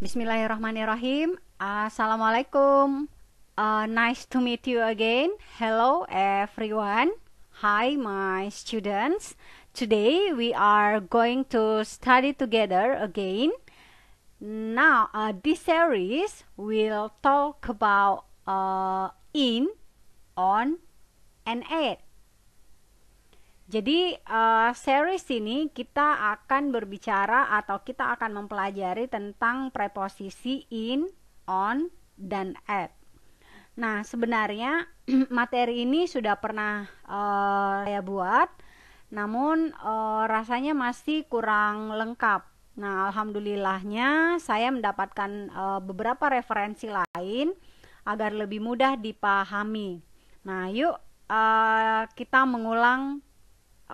Bismillahirrahmanirrahim. Assalamualaikum. Uh, nice to meet you again. Hello everyone. Hi my students. Today we are going to study together again. Now uh, this series will talk about uh, in, on, and at. Jadi uh, series ini kita akan berbicara atau kita akan mempelajari tentang preposisi in, on, dan at. Nah sebenarnya materi ini sudah pernah uh, saya buat, namun uh, rasanya masih kurang lengkap. Nah alhamdulillahnya saya mendapatkan uh, beberapa referensi lain agar lebih mudah dipahami. Nah yuk uh, kita mengulang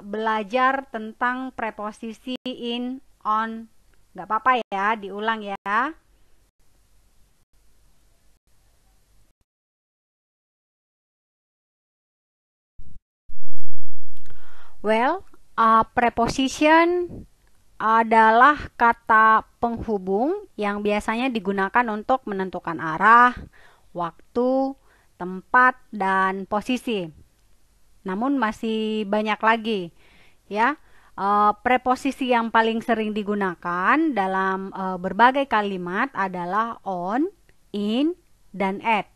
belajar tentang preposisi in, on. Nggak apa-apa ya, diulang ya. Well, uh, preposition adalah kata penghubung yang biasanya digunakan untuk menentukan arah, waktu, tempat, dan posisi namun masih banyak lagi ya e, preposisi yang paling sering digunakan dalam e, berbagai kalimat adalah on, in, dan at.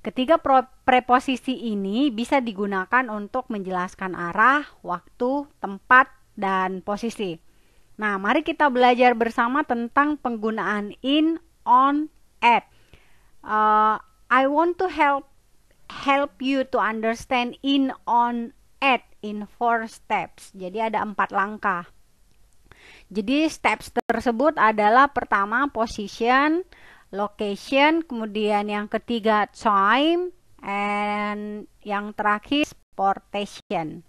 Ketiga preposisi ini bisa digunakan untuk menjelaskan arah, waktu, tempat, dan posisi. Nah, mari kita belajar bersama tentang penggunaan in, on, at. Uh, I want to help help you to understand in on at in four steps. Jadi ada empat langkah. Jadi steps tersebut adalah pertama position, location, kemudian yang ketiga time, and yang terakhir transportation.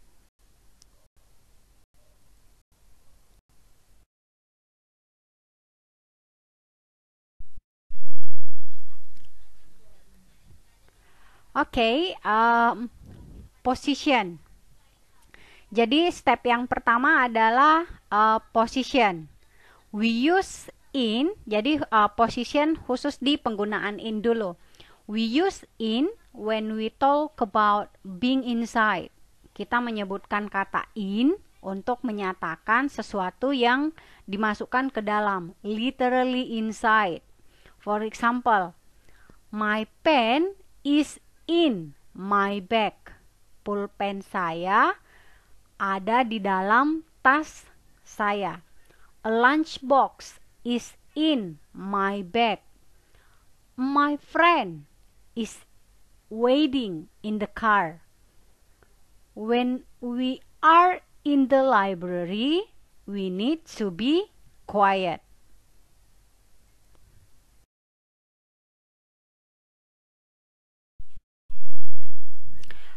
Oke, okay, um, position. Jadi step yang pertama adalah uh, position. We use in, jadi uh, position khusus di penggunaan in dulu. We use in when we talk about being inside. Kita menyebutkan kata in untuk menyatakan sesuatu yang dimasukkan ke dalam, literally inside. For example, my pen is in my bag. Pulpen saya ada di dalam tas saya. A lunchbox is in my bag. My friend is waiting in the car. When we are in the library, we need to be quiet.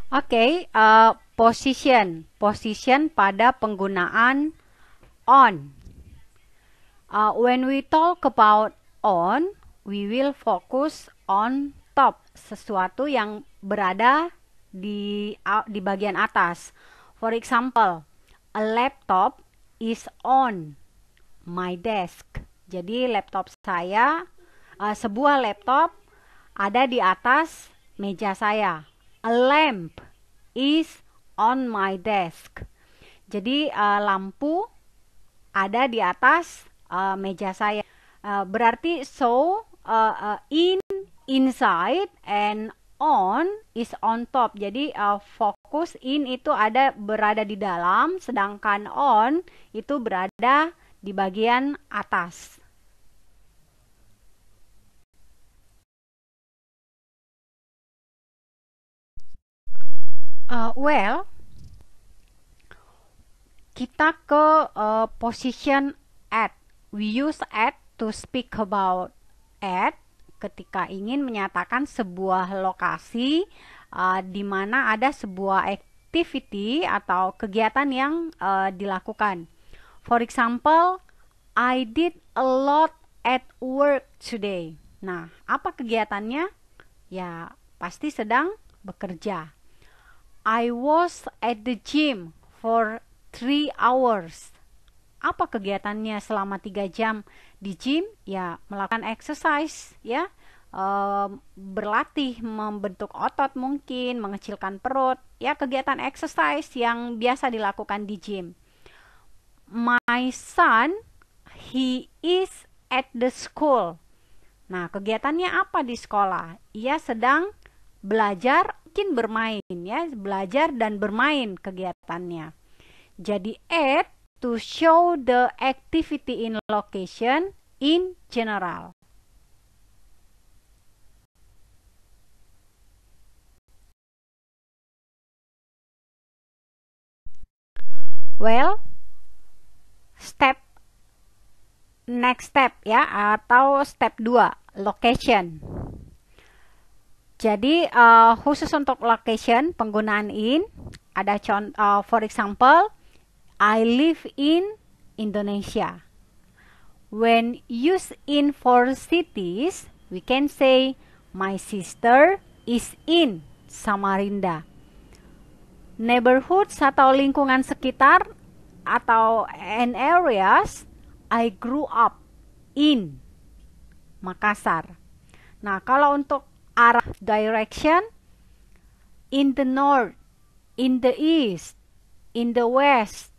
Oke, okay, uh, eh, position. Position pada penggunaan on. Uh, when we talk about on, we will focus on top, sesuatu yang berada di uh, di bagian atas. For example, a laptop is on my desk. Jadi laptop saya uh, sebuah laptop ada di atas meja saya. A lamp is on my desk. Jadi uh, lampu ada di atas uh, meja saya. Uh, berarti so uh, uh, in inside and on is on top. Jadi uh, fokus in itu ada berada di dalam, sedangkan on itu berada di bagian atas. Uh, well, kita ke uh, position at. We use at to speak about at ketika ingin menyatakan sebuah lokasi uh, di mana ada sebuah activity atau kegiatan yang uh, dilakukan. For example, I did a lot at work today. Nah, apa kegiatannya? Ya, pasti sedang bekerja. I was at the gym for three hours. Apa kegiatannya selama tiga jam di gym? Ya, melakukan exercise, ya, e, berlatih, membentuk otot mungkin, mengecilkan perut, ya, kegiatan exercise yang biasa dilakukan di gym. My son, he is at the school. Nah, kegiatannya apa di sekolah? Ia sedang belajar bikin bermain ya, belajar dan bermain kegiatannya. Jadi add to show the activity in location in general. Well, step next step ya atau step 2 location. Jadi uh, khusus untuk location penggunaan in ada contoh eh, uh, for example I live in Indonesia. When used in for cities, we can say my sister is in Samarinda. Neighborhoods atau lingkungan sekitar atau an areas I grew up in Makassar. Nah, kalau untuk arah direction in the north, in the east, in the west,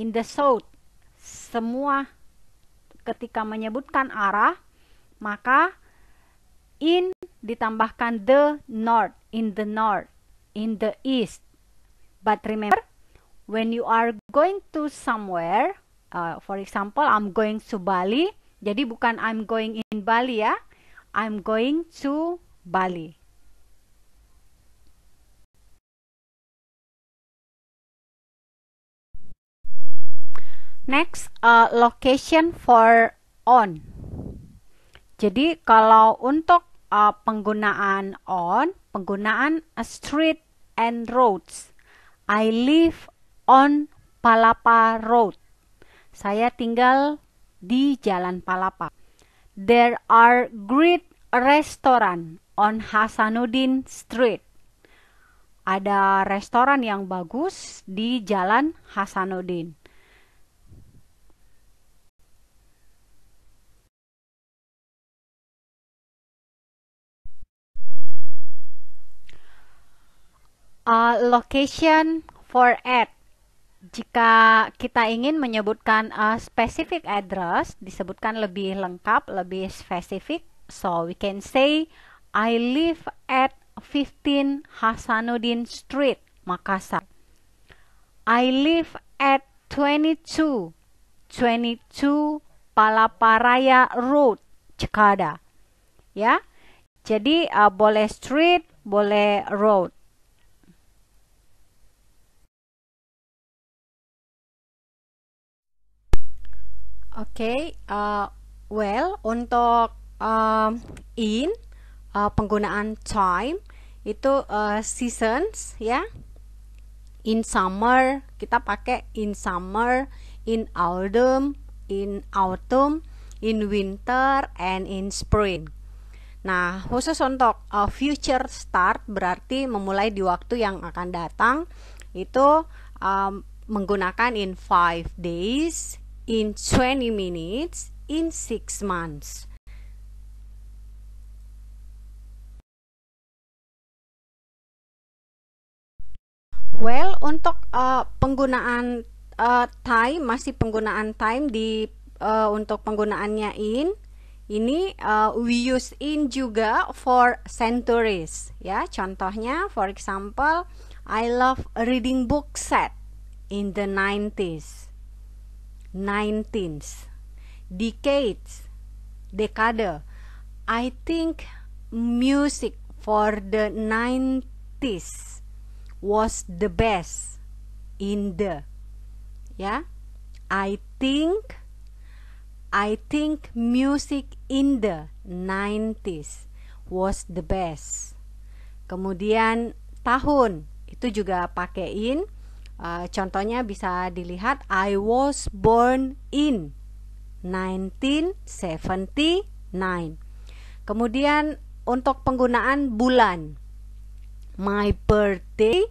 in the south. Semua ketika menyebutkan arah, maka in ditambahkan the north, in the north, in the east. But remember, when you are going to somewhere, uh, for example, I'm going to Bali. Jadi bukan I'm going in Bali ya. I'm going to Bali. Next, uh, location for on. Jadi kalau untuk uh, penggunaan on, penggunaan street and roads. I live on Palapa Road. Saya tinggal di Jalan Palapa. There are great restoran on Hasanuddin Street. Ada restoran yang bagus di Jalan Hasanuddin. A location for ad. Jika kita ingin menyebutkan a specific address, disebutkan lebih lengkap, lebih spesifik So we can say I live at 15 Hasanuddin Street, Makassar. I live at 22 22 Palaparaya Road, Jakarta. Ya. Jadi uh, boleh street, boleh road. Oke, okay, uh, well untuk um, in uh, penggunaan time itu uh, seasons ya in summer kita pakai in summer in autumn in autumn in winter and in spring nah khusus untuk uh, future start berarti memulai di waktu yang akan datang itu um, menggunakan in five days in 20 minutes in six months Well, untuk uh, penggunaan uh, time masih penggunaan time di uh, untuk penggunaannya in ini uh, we use in juga for centuries ya. Contohnya for example I love reading book set in the 90s. 19s. Decades. Dekade. I think music for the 90s was the best in the ya I think I think music in the 90s was the best kemudian tahun itu juga pakaiin, uh, contohnya bisa dilihat I was born in 1979 kemudian untuk penggunaan bulan My birthday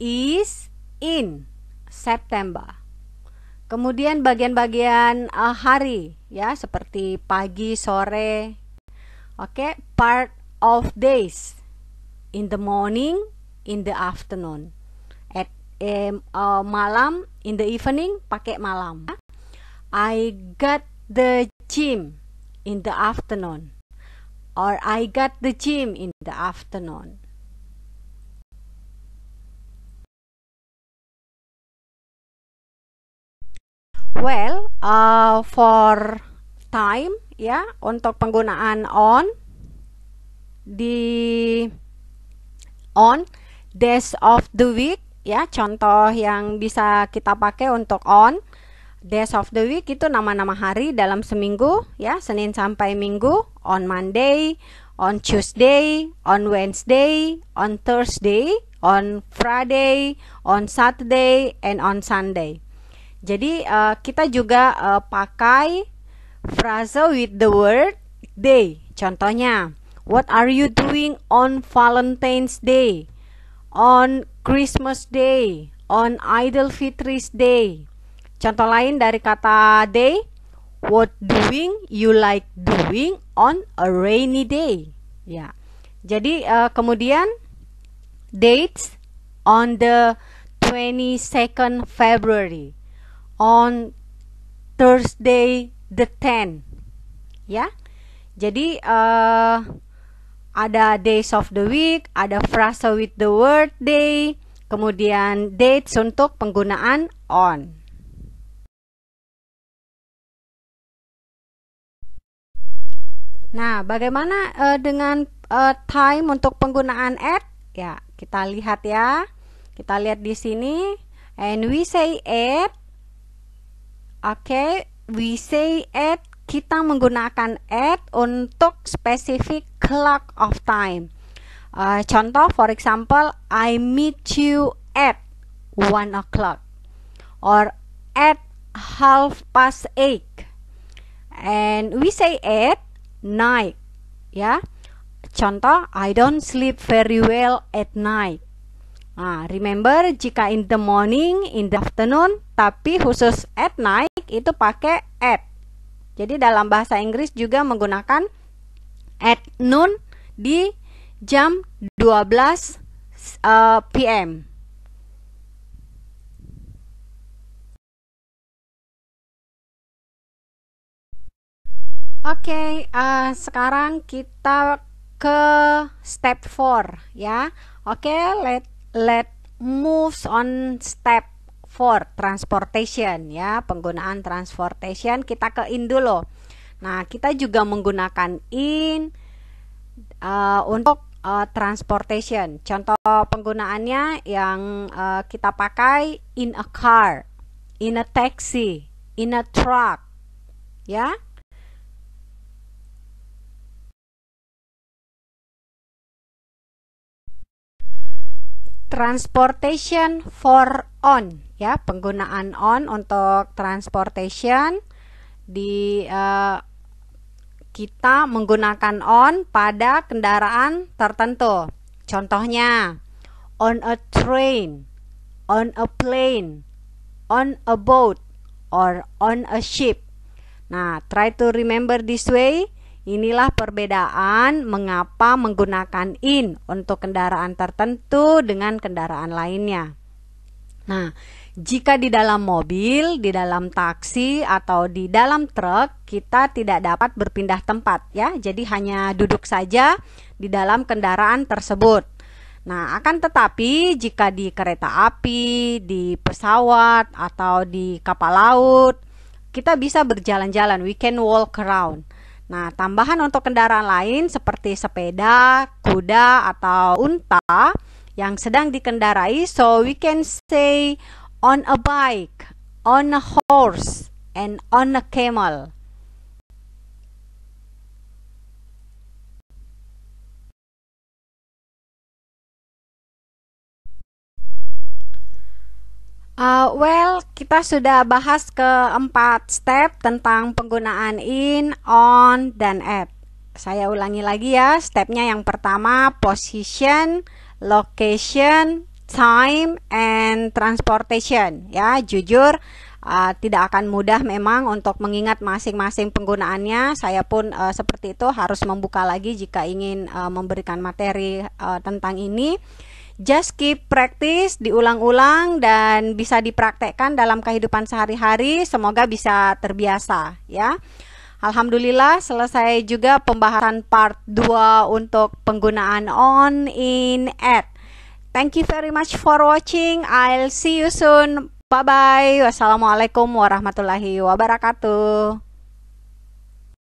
is in September. Kemudian bagian-bagian uh, hari ya seperti pagi, sore. Oke, okay? part of days. In the morning, in the afternoon. At eh, uh, malam, in the evening pakai malam. I got the gym in the afternoon. Or I got the gym in the afternoon. Well, uh, for time ya untuk penggunaan on di on days of the week ya contoh yang bisa kita pakai untuk on days of the week itu nama-nama hari dalam seminggu ya Senin sampai Minggu on Monday on Tuesday on Wednesday on Thursday on Friday on Saturday and on Sunday jadi uh, kita juga uh, pakai frase with the word day. Contohnya, what are you doing on Valentine's Day? On Christmas Day, on Idul Fitri's Day. Contoh lain dari kata day, what doing you like doing on a rainy day. Ya. Jadi uh, kemudian dates on the 22nd February on Thursday the 10 ya jadi uh, ada days of the week ada frasa with the word day kemudian dates untuk penggunaan on Nah, bagaimana uh, dengan uh, time untuk penggunaan at? Ya, kita lihat ya. Kita lihat di sini and we say at Oke, okay, we say at kita menggunakan at untuk spesifik clock of time. Uh, contoh, for example, I meet you at one o'clock or at half past eight. And we say at night, ya. Yeah? Contoh, I don't sleep very well at night. Nah, remember jika in the morning, in the afternoon, tapi khusus at night itu pakai at. Jadi dalam bahasa Inggris juga menggunakan at noon di jam 12 uh, PM. Oke, okay, uh, eh, sekarang kita ke step 4 ya. Oke, okay, let let moves on step For transportation ya, penggunaan transportation kita ke in dulu. Nah, kita juga menggunakan in uh, untuk uh, transportation. Contoh penggunaannya yang uh, kita pakai in a car, in a taxi, in a truck. Ya. Transportation for on ya penggunaan on untuk transportation di uh, kita menggunakan on pada kendaraan tertentu contohnya on a train on a plane on a boat or on a ship nah try to remember this way Inilah perbedaan mengapa menggunakan in untuk kendaraan tertentu dengan kendaraan lainnya. Nah, jika di dalam mobil, di dalam taksi, atau di dalam truk, kita tidak dapat berpindah tempat ya. Jadi hanya duduk saja di dalam kendaraan tersebut. Nah, akan tetapi jika di kereta api, di pesawat, atau di kapal laut, kita bisa berjalan-jalan, we can walk around. Nah, tambahan untuk kendaraan lain seperti sepeda, kuda, atau unta yang sedang dikendarai, so we can say on a bike, on a horse, and on a camel. Uh, well, kita sudah bahas keempat step tentang penggunaan in, on, dan at. Saya ulangi lagi ya, stepnya yang pertama position, location, time and transportation ya jujur uh, tidak akan mudah memang untuk mengingat masing-masing penggunaannya saya pun uh, seperti itu harus membuka lagi jika ingin uh, memberikan materi uh, tentang ini just keep practice diulang-ulang dan bisa dipraktekkan dalam kehidupan sehari-hari semoga bisa terbiasa ya Alhamdulillah selesai juga pembahasan part 2 untuk penggunaan on, in, at Thank you very much for watching. I'll see you soon. Bye bye. Wassalamualaikum warahmatullahi wabarakatuh.